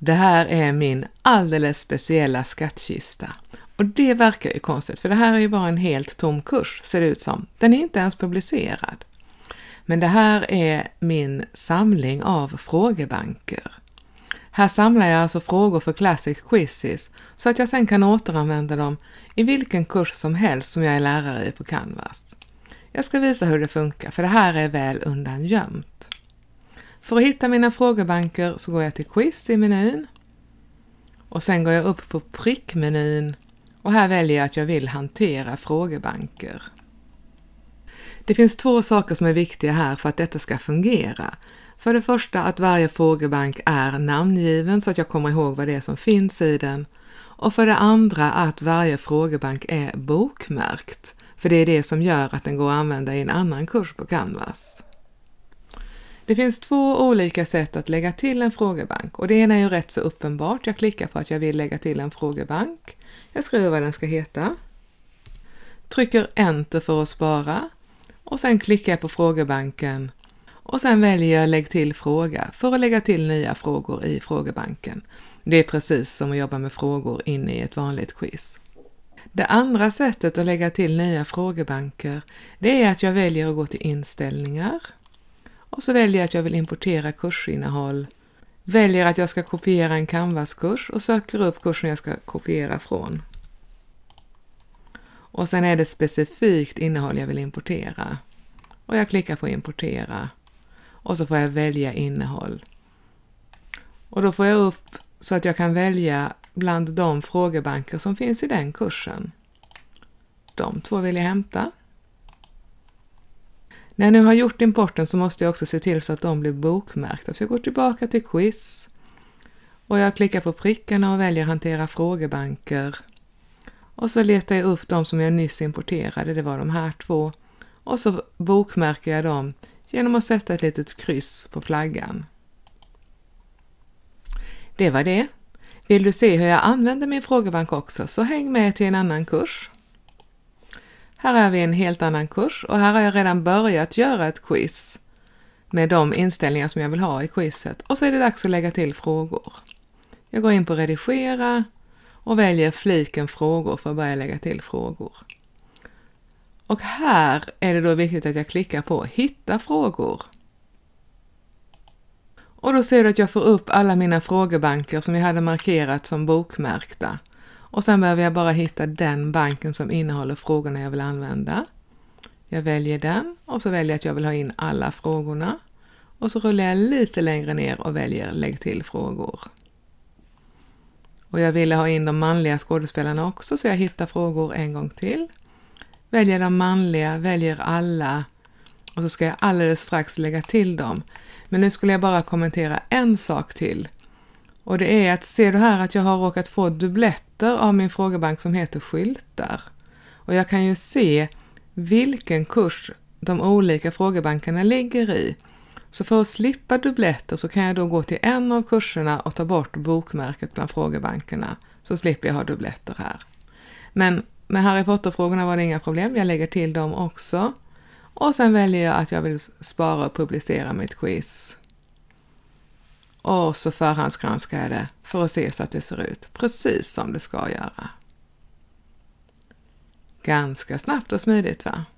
Det här är min alldeles speciella skattkista. Och det verkar ju konstigt, för det här är ju bara en helt tom kurs, ser det ut som. Den är inte ens publicerad. Men det här är min samling av frågebanker. Här samlar jag alltså frågor för Classic Quizzes så att jag sen kan återanvända dem i vilken kurs som helst som jag är lärare i på Canvas. Jag ska visa hur det funkar, för det här är väl undangömt. För att hitta mina frågebanker så går jag till Quiz i menyn och sen går jag upp på prickmenyn och här väljer jag att jag vill hantera frågebanker. Det finns två saker som är viktiga här för att detta ska fungera. För det första att varje frågebank är namngiven så att jag kommer ihåg vad det är som finns i den. Och för det andra att varje frågebank är bokmärkt, för det är det som gör att den går att använda i en annan kurs på Canvas. Det finns två olika sätt att lägga till en frågebank och det ena är ju rätt så uppenbart. Jag klickar på att jag vill lägga till en frågebank. Jag skriver vad den ska heta. Trycker enter för att spara och sen klickar jag på frågebanken och sen väljer jag lägg till fråga för att lägga till nya frågor i frågebanken. Det är precis som att jobba med frågor inne i ett vanligt quiz. Det andra sättet att lägga till nya frågebanker, det är att jag väljer att gå till inställningar och så väljer jag att jag vill importera kursinnehåll. Väljer att jag ska kopiera en Canvas-kurs och söker upp kursen jag ska kopiera från. Och sen är det specifikt innehåll jag vill importera. Och jag klickar på importera. Och så får jag välja innehåll. Och då får jag upp så att jag kan välja bland de frågebanker som finns i den kursen. De två vill jag hämta. När jag nu har gjort importen så måste jag också se till så att de blir bokmärkta. Så jag går tillbaka till quiz och jag klickar på prickarna och väljer hantera frågebanker. Och så letar jag upp de som jag nyss importerade, det var de här två. Och så bokmärker jag dem genom att sätta ett litet kryss på flaggan. Det var det. Vill du se hur jag använder min frågebank också så häng med till en annan kurs. Här är vi en helt annan kurs och här har jag redan börjat göra ett quiz med de inställningar som jag vill ha i quizet och så är det dags att lägga till frågor. Jag går in på redigera och väljer fliken frågor för att börja lägga till frågor. Och här är det då viktigt att jag klickar på hitta frågor. Och då ser du att jag får upp alla mina frågebanker som jag hade markerat som bokmärkta. Och sen behöver jag bara hitta den banken som innehåller frågorna jag vill använda. Jag väljer den och så väljer jag att jag vill ha in alla frågorna. Och så rullar jag lite längre ner och väljer lägg till frågor. Och jag ville ha in de manliga skådespelarna också så jag hittar frågor en gång till. Väljer de manliga, väljer alla och så ska jag alldeles strax lägga till dem. Men nu skulle jag bara kommentera en sak till och det är att, ser du här att jag har råkat få dubbletter av min frågebank som heter skyltar. Och jag kan ju se vilken kurs de olika frågebankerna ligger i. Så för att slippa dubbletter så kan jag då gå till en av kurserna och ta bort bokmärket bland frågebankerna, så slipper jag ha dubbletter här. Men med Harry Potter-frågorna var det inga problem, jag lägger till dem också. Och sen väljer jag att jag vill spara och publicera mitt quiz och så förhandsgranskar jag det för att se så att det ser ut precis som det ska göra. Ganska snabbt och smidigt va?